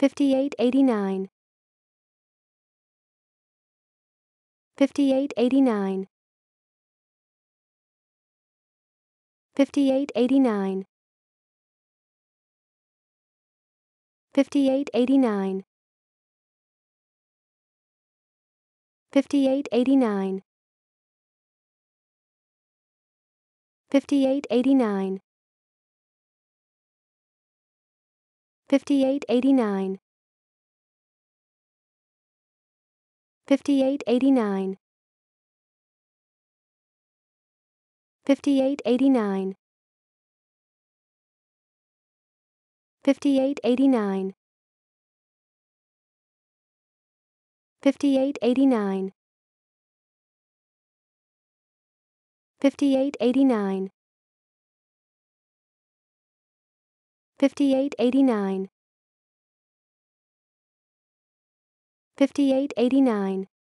5889 5889 5889 5889 5889 5889 5889 5889 5889 5889 5889 5889 5889 5889